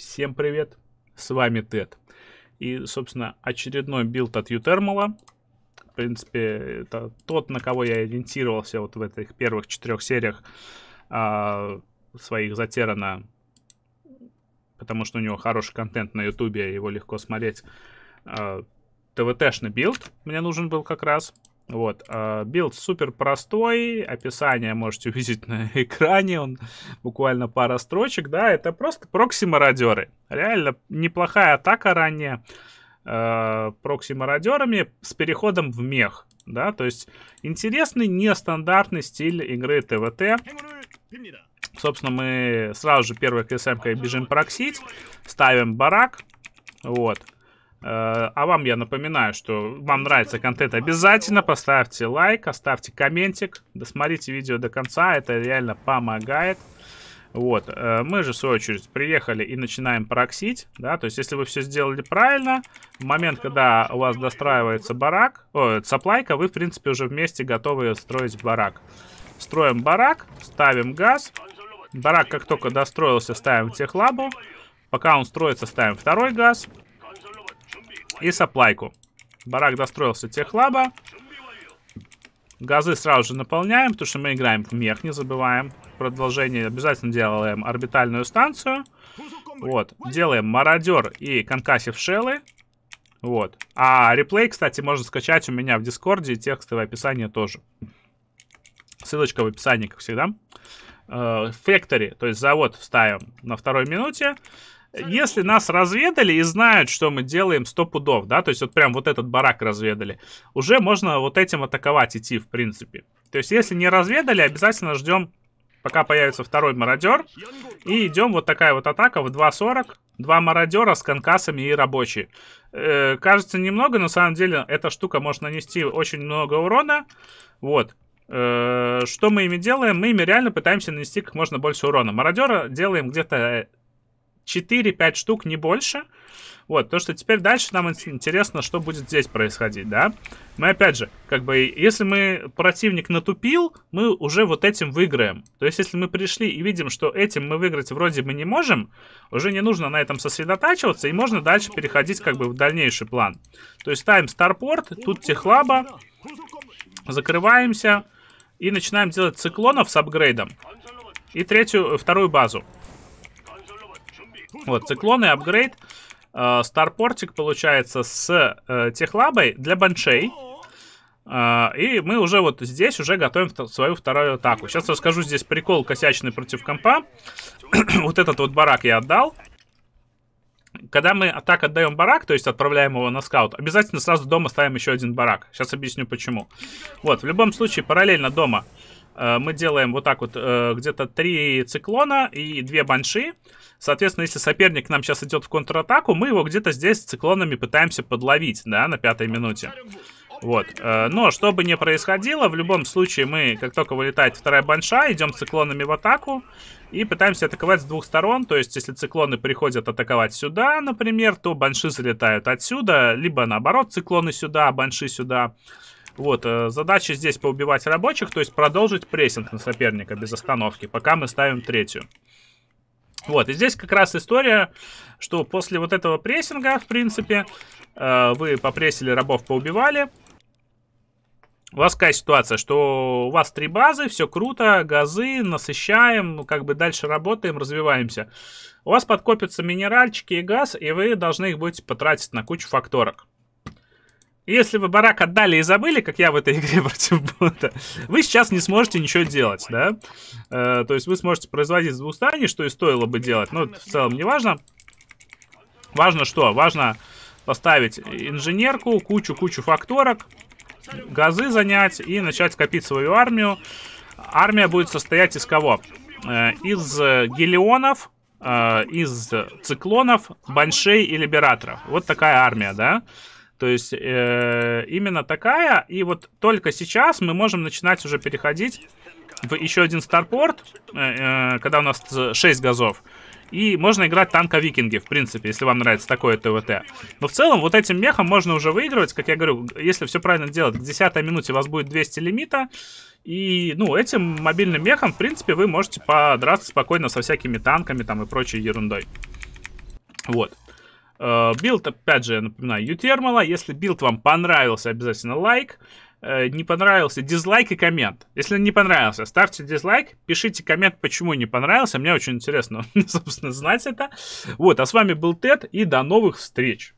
Всем привет, с вами Тед. И, собственно, очередной билд от Ютермала. В принципе, это тот, на кого я ориентировался вот в этих первых четырех сериях а, своих затерана, потому что у него хороший контент на Ютубе, его легко смотреть. А, ТВТшный билд мне нужен был как раз. Вот, а, билд супер простой, описание можете увидеть на экране, он буквально пара строчек, да, это просто прокси-мародеры. Реально неплохая атака ранее э, прокси-мародерами с переходом в мех, да, то есть интересный нестандартный стиль игры ТВТ. Собственно, мы сразу же первой КСМ-кой бежим проксить, ставим барак, вот, Э, а вам я напоминаю, что вам нравится контент, обязательно поставьте лайк, оставьте комментик, досмотрите видео до конца, это реально помогает. Вот, э, мы же, в свою очередь, приехали и начинаем проксить, да, то есть, если вы все сделали правильно, в момент, когда у вас достраивается барак, о, э, саплайка, вы, в принципе, уже вместе готовы строить барак. Строим барак, ставим газ, барак как только достроился, ставим техлабу, пока он строится, ставим второй газ, и саплайку. Барак достроился техлаба. Газы сразу же наполняем, потому что мы играем в мех, не забываем. Продолжение обязательно делаем орбитальную станцию. Вот, делаем мародер и конкасив шеллы. Вот. А реплей, кстати, можно скачать у меня в Дискорде, и текстовое описание тоже. Ссылочка в описании, как всегда. Э, Factory, то есть завод ставим на второй минуте если нас разведали и знают, что мы делаем, сто пудов, да, то есть вот прям вот этот барак разведали, уже можно вот этим атаковать идти, в принципе. То есть если не разведали, обязательно ждем, пока появится второй мародер, и идем вот такая вот атака в 2.40, два мародера с конкасами и рабочие. Э, кажется немного, на самом деле эта штука может нанести очень много урона, вот. Э, что мы ими делаем? Мы ими реально пытаемся нанести как можно больше урона. Мародера делаем где-то э, 4-5 штук, не больше. Вот, то что теперь дальше нам интересно, что будет здесь происходить, да? Мы опять же, как бы, если мы противник натупил, мы уже вот этим выиграем. То есть, если мы пришли и видим, что этим мы выиграть вроде бы не можем, уже не нужно на этом сосредотачиваться, и можно дальше переходить, как бы, в дальнейший план. То есть, ставим Старпорт, тут Техлаба, закрываемся и начинаем делать циклонов с апгрейдом. И третью, вторую базу. Вот, циклоны, апгрейд. Э, старпортик получается с э, техлабой для баншей. Э, и мы уже вот здесь уже готовим свою вторую атаку. Сейчас расскажу здесь прикол косячный против компа. вот этот вот барак я отдал. Когда мы так отдаем барак, то есть отправляем его на скаут, обязательно сразу дома ставим еще один барак. Сейчас объясню почему. Вот, в любом случае, параллельно дома Э, мы делаем вот так вот э, где-то три циклона и две банши. Соответственно, если соперник нам сейчас идет в контратаку, мы его где-то здесь циклонами пытаемся подловить, да, на пятой минуте. Вот. Э, но что бы ни происходило, в любом случае мы, как только вылетает вторая банша, идем циклонами в атаку и пытаемся атаковать с двух сторон. То есть, если циклоны приходят атаковать сюда, например, то банши залетают отсюда, либо наоборот, циклоны сюда, а банши сюда. Вот, э, задача здесь поубивать рабочих, то есть продолжить прессинг на соперника без остановки, пока мы ставим третью. Вот, и здесь как раз история, что после вот этого прессинга, в принципе, э, вы попрессили рабов, поубивали. У вас какая ситуация, что у вас три базы, все круто, газы, насыщаем, ну, как бы дальше работаем, развиваемся. У вас подкопятся минеральчики и газ, и вы должны их будете потратить на кучу факторок. Если вы барак отдали и забыли, как я в этой игре против бота, вы сейчас не сможете ничего делать, да? Э, то есть вы сможете производить двустаний, что и стоило бы делать, но ну, в целом не важно. Важно что? Важно поставить инженерку, кучу-кучу факторок, газы занять и начать копить свою армию. Армия будет состоять из кого? Э, из гелионов, э, из циклонов, баншей и либераторов. Вот такая армия, да? Да. То есть э, именно такая. И вот только сейчас мы можем начинать уже переходить в еще один старпорт, э, э, когда у нас 6 газов. И можно играть танка-викинги, в принципе, если вам нравится такое ТВТ. Но в целом вот этим мехом можно уже выигрывать, как я говорю, если все правильно делать. К 10 минуте у вас будет 200 лимита. И, ну, этим мобильным мехом, в принципе, вы можете подраться спокойно со всякими танками там и прочей ерундой. Вот. Э, билд, опять же, я напоминаю, Ютермала. Если билд вам понравился, обязательно лайк. Э, не понравился, дизлайк и коммент. Если не понравился, ставьте дизлайк, пишите коммент, почему не понравился. Мне очень интересно, собственно, знать это. Вот, а с вами был Тед, и до новых встреч.